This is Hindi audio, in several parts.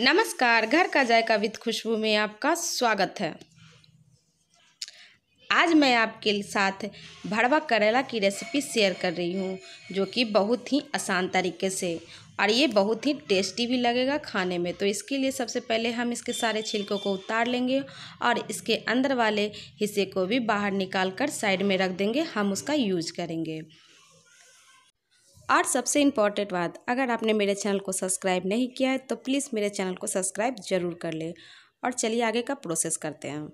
नमस्कार घर का जायका विद खुशबू में आपका स्वागत है आज मैं आपके साथ भड़वा करेला की रेसिपी शेयर कर रही हूँ जो कि बहुत ही आसान तरीके से और ये बहुत ही टेस्टी भी लगेगा खाने में तो इसके लिए सबसे पहले हम इसके सारे छिलकों को उतार लेंगे और इसके अंदर वाले हिस्से को भी बाहर निकाल कर साइड में रख देंगे हम उसका यूज करेंगे और सबसे इम्पॉर्टेंट बात अगर आपने मेरे चैनल को सब्सक्राइब नहीं किया है तो प्लीज़ मेरे चैनल को सब्सक्राइब ज़रूर कर लें और चलिए आगे का प्रोसेस करते हैं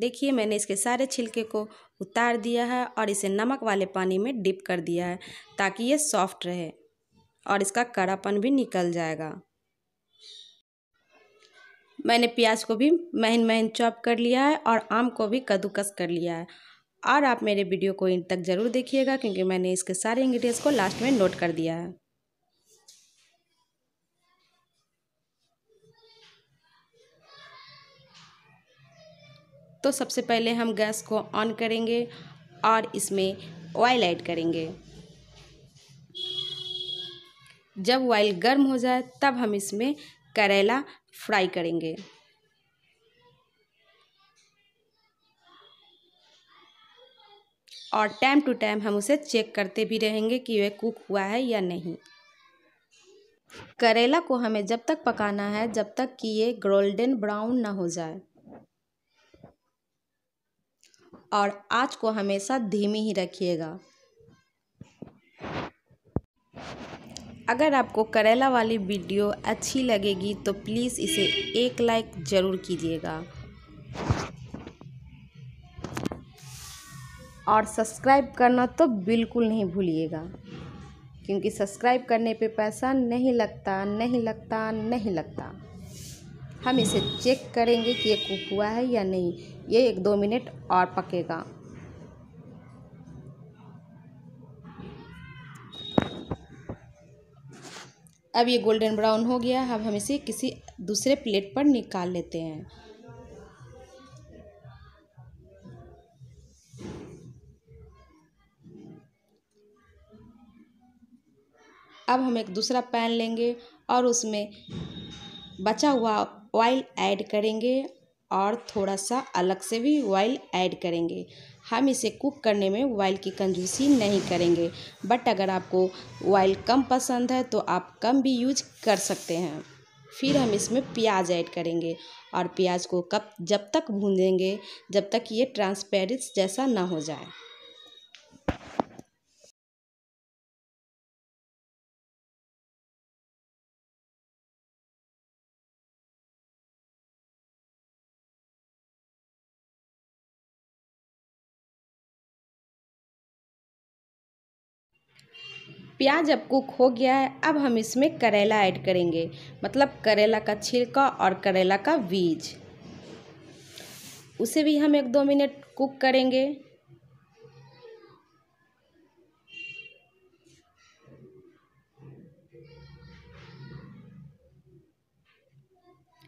देखिए मैंने इसके सारे छिलके को उतार दिया है और इसे नमक वाले पानी में डिप कर दिया है ताकि ये सॉफ्ट रहे और इसका कड़ापन भी निकल जाएगा मैंने प्याज को भी महीन महीन चॉप कर लिया है और आम को भी कद्दूकस कर लिया है और आप मेरे वीडियो को इन तक ज़रूर देखिएगा क्योंकि मैंने इसके सारे इंग्रेडिएंट्स को लास्ट में नोट कर दिया है तो सबसे पहले हम गैस को ऑन करेंगे और इसमें ऑयल ऐड करेंगे जब ऑयल गर्म हो जाए तब हम इसमें करेला फ्राई करेंगे और टाइम टू टाइम हम उसे चेक करते भी रहेंगे कि वह कुक हुआ है या नहीं करेला को हमें जब तक पकाना है जब तक कि ये गोल्डन ब्राउन ना हो जाए और आँच को हमेशा धीमी ही रखिएगा अगर आपको करेला वाली वीडियो अच्छी लगेगी तो प्लीज़ इसे एक लाइक ज़रूर कीजिएगा और सब्सक्राइब करना तो बिल्कुल नहीं भूलिएगा क्योंकि सब्सक्राइब करने पे पैसा नहीं लगता नहीं लगता नहीं लगता हम इसे चेक करेंगे कि ये कुक हुआ है या नहीं ये एक दो मिनट और पकेगा अब ये गोल्डन ब्राउन हो गया अब हम इसे किसी दूसरे प्लेट पर निकाल लेते हैं अब हम एक दूसरा पैन लेंगे और उसमें बचा हुआ ऑयल ऐड करेंगे और थोड़ा सा अलग से भी ऑयल ऐड करेंगे हम इसे कुक करने में ऑयल की कंजूसी नहीं करेंगे बट अगर आपको ऑयल कम पसंद है तो आप कम भी यूज कर सकते हैं फिर हम इसमें प्याज ऐड करेंगे और प्याज को कब जब तक भूनेंगे जब तक ये ट्रांसपेरेंट जैसा ना हो जाए प्याज अब कुक हो गया है अब हम इसमें करेला ऐड करेंगे मतलब करेला का छिलका और करेला का बीज उसे भी हम एक दो मिनट कुक करेंगे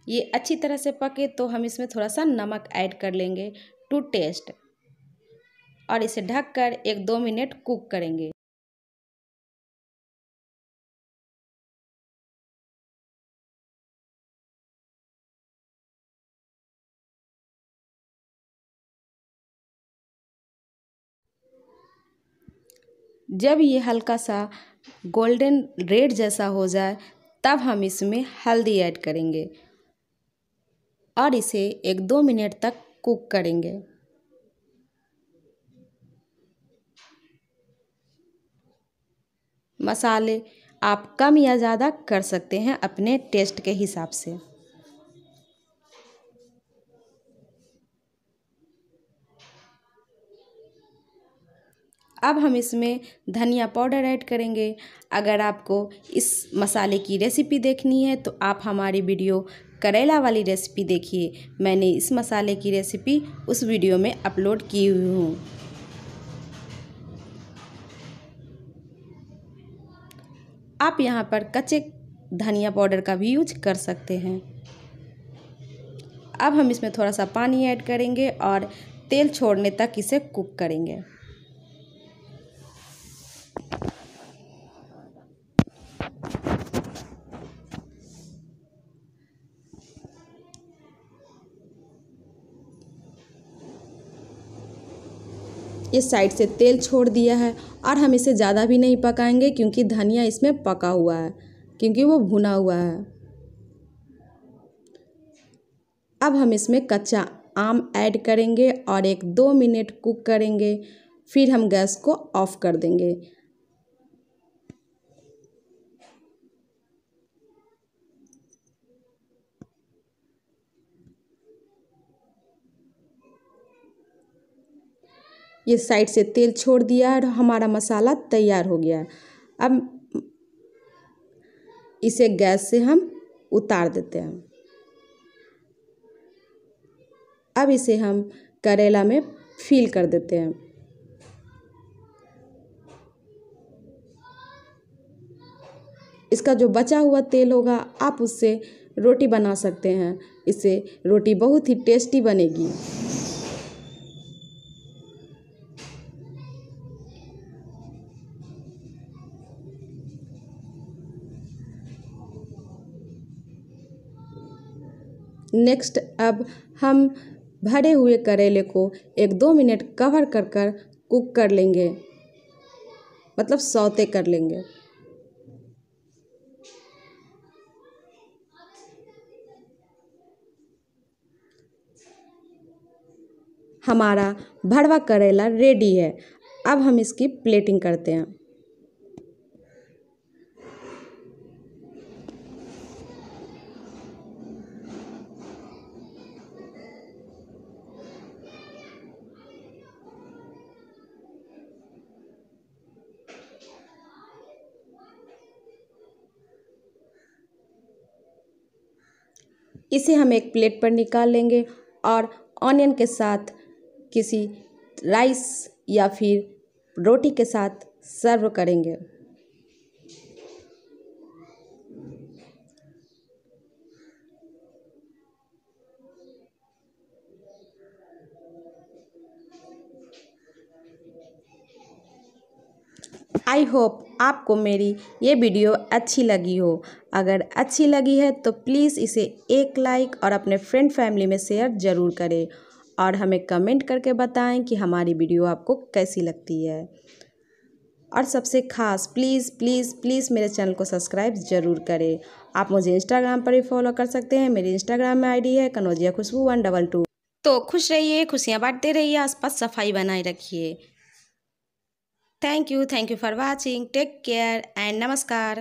ये अच्छी तरह से पके तो हम इसमें थोड़ा सा नमक ऐड कर लेंगे टू टेस्ट और इसे ढककर एक दो मिनट कुक करेंगे जब ये हल्का सा गोल्डन रेड जैसा हो जाए तब हम इसमें हल्दी ऐड करेंगे और इसे एक दो मिनट तक कुक करेंगे मसाले आप कम या ज़्यादा कर सकते हैं अपने टेस्ट के हिसाब से अब हम इसमें धनिया पाउडर ऐड करेंगे अगर आपको इस मसाले की रेसिपी देखनी है तो आप हमारी वीडियो करेला वाली रेसिपी देखिए मैंने इस मसाले की रेसिपी उस वीडियो में अपलोड की हुई हूँ आप यहाँ पर कच्चे धनिया पाउडर का भी यूज कर सकते हैं अब हम इसमें थोड़ा सा पानी ऐड करेंगे और तेल छोड़ने तक इसे कुक करेंगे इस साइड से तेल छोड़ दिया है और हम इसे ज़्यादा भी नहीं पकाएंगे क्योंकि धनिया इसमें पका हुआ है क्योंकि वो भुना हुआ है अब हम इसमें कच्चा आम ऐड करेंगे और एक दो मिनट कुक करेंगे फिर हम गैस को ऑफ़ कर देंगे ये साइड से तेल छोड़ दिया और हमारा मसाला तैयार हो गया अब इसे गैस से हम उतार देते हैं अब इसे हम करेला में फील कर देते हैं इसका जो बचा हुआ तेल होगा आप उससे रोटी बना सकते हैं इससे रोटी बहुत ही टेस्टी बनेगी नेक्स्ट अब हम भरे हुए करेले को एक दो मिनट कवर कर कर कुक कर लेंगे मतलब सौते कर लेंगे हमारा भरवा करेला रेडी है अब हम इसकी प्लेटिंग करते हैं इसे हम एक प्लेट पर निकाल लेंगे और ऑनियन के साथ किसी राइस या फिर रोटी के साथ सर्व करेंगे आई होप आपको मेरी ये वीडियो अच्छी लगी हो अगर अच्छी लगी है तो प्लीज़ इसे एक लाइक और अपने फ्रेंड फैमिली में शेयर ज़रूर करें और हमें कमेंट करके बताएं कि हमारी वीडियो आपको कैसी लगती है और सबसे खास प्लीज़ प्लीज़ प्लीज़ मेरे चैनल को सब्सक्राइब ज़रूर करें आप मुझे इंस्टाग्राम पर भी फॉलो कर सकते हैं मेरी इंस्टाग्राम में आईडी है Kanaujia Khushboo one double two तो खुश रहिए खुशियाँ बांटते रहिए आसपास सफाई बनाए रखिए Thank you. Thank you for watching. Take care and namaskar.